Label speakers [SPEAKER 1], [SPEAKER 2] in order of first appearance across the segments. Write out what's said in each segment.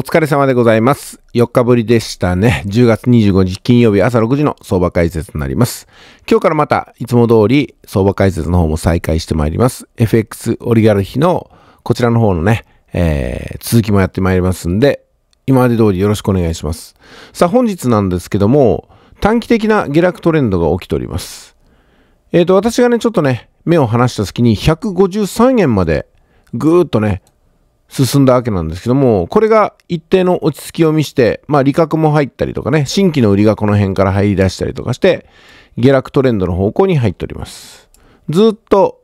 [SPEAKER 1] お疲れ様でございます。4日ぶりでしたね。10月25日金曜日朝6時の相場解説になります。今日からまたいつも通り相場解説の方も再開してまいります。FX オリガルヒのこちらの方のね、えー、続きもやってまいりますんで、今まで通りよろしくお願いします。さあ本日なんですけども、短期的な下落トレンドが起きております。えっ、ー、と、私がね、ちょっとね、目を離した隙に153円までぐーっとね、進んだわけなんですけども、これが一定の落ち着きを見して、まあ利確も入ったりとかね、新規の売りがこの辺から入り出したりとかして、下落トレンドの方向に入っております。ずっと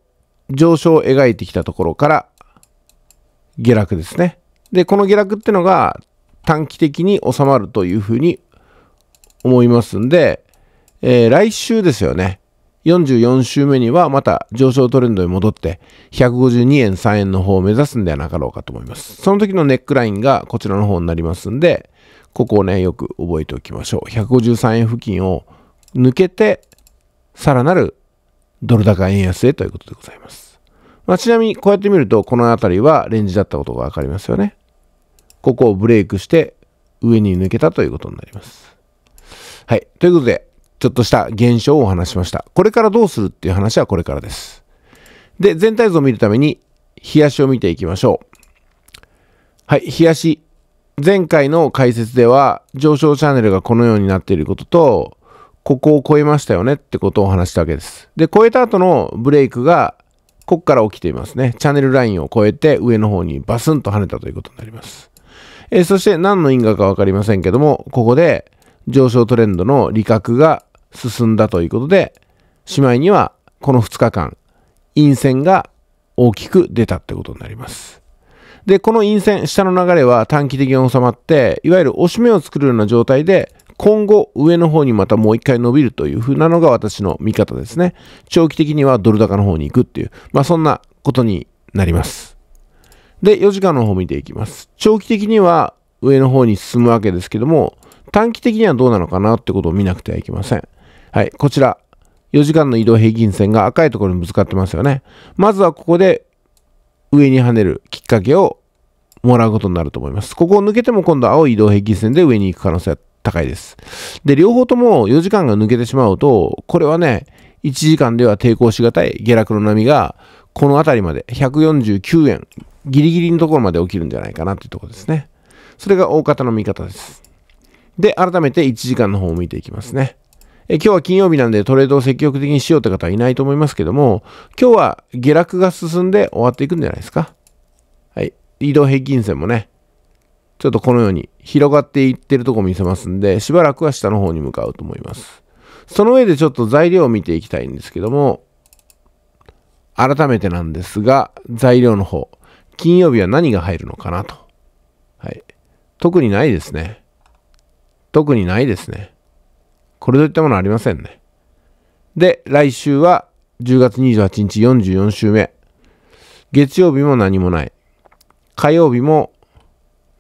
[SPEAKER 1] 上昇を描いてきたところから下落ですね。で、この下落ってのが短期的に収まるというふうに思いますんで、えー、来週ですよね。44週目にはまた上昇トレンドに戻って、152円3円の方を目指すんではなかろうかと思います。その時のネックラインがこちらの方になりますんで、ここをね、よく覚えておきましょう。153円付近を抜けて、さらなるドル高円安へということでございます。まあ、ちなみにこうやって見ると、この辺りはレンジだったことがわかりますよね。ここをブレイクして上に抜けたということになります。はい。ということで、ちょっとした現象をお話しました。これからどうするっていう話はこれからです。で、全体像を見るために、冷やしを見ていきましょう。はい、冷やし。前回の解説では、上昇チャンネルがこのようになっていることと、ここを超えましたよねってことをお話したわけです。で、超えた後のブレイクが、ここから起きていますね。チャンネルラインを超えて上の方にバスンと跳ねたということになります。えー、そして何の因果かわかりませんけども、ここで上昇トレンドの利確が進んだということで、しまいにはこの2日間、陰線が大きく出たってことになります。で、この陰線、下の流れは短期的に収まって、いわゆる押し目を作るような状態で、今後上の方にまたもう一回伸びるという風なのが私の見方ですね。長期的にはドル高の方に行くっていう、まあそんなことになります。で、4時間の方見ていきます。長期的には上の方に進むわけですけども、短期的にはどうなのかなってことを見なくてはいけません。はい、こちら。4時間の移動平均線が赤いところにぶつかってますよね。まずはここで上に跳ねるきっかけをもらうことになると思います。ここを抜けても今度青い移動平均線で上に行く可能性は高いです。で、両方とも4時間が抜けてしまうと、これはね、1時間では抵抗しがたい下落の波がこの辺りまで149円ギリギリのところまで起きるんじゃないかなというところですね。それが大方の見方です。で、改めて1時間の方を見ていきますね。え今日は金曜日なんでトレードを積極的にしようって方はいないと思いますけども、今日は下落が進んで終わっていくんじゃないですか。はい。移動平均線もね、ちょっとこのように広がっていってるとこ見せますんで、しばらくは下の方に向かうと思います。その上でちょっと材料を見ていきたいんですけども、改めてなんですが、材料の方、金曜日は何が入るのかなと。はい。特にないですね。特にないですね。これといったものありませんね。で、来週は10月28日44週目。月曜日も何もない。火曜日も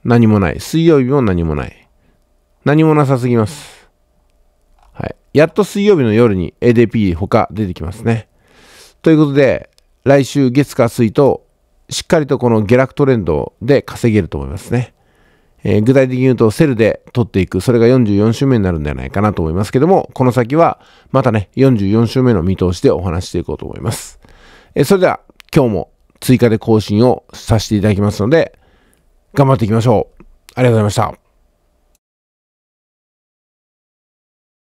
[SPEAKER 1] 何もない。水曜日も何もない。何もなさすぎます。はい。やっと水曜日の夜に ADP 他出てきますね。ということで、来週月火水としっかりとこの下落トレンドで稼げると思いますね。えー、具体的に言うとセルで取っていく、それが44週目になるんじゃないかなと思いますけども、この先はまたね、44週目の見通しでお話していこうと思います。えー、それでは今日も追加で更新をさせていただきますので、頑張っていきましょう。ありがとうございました。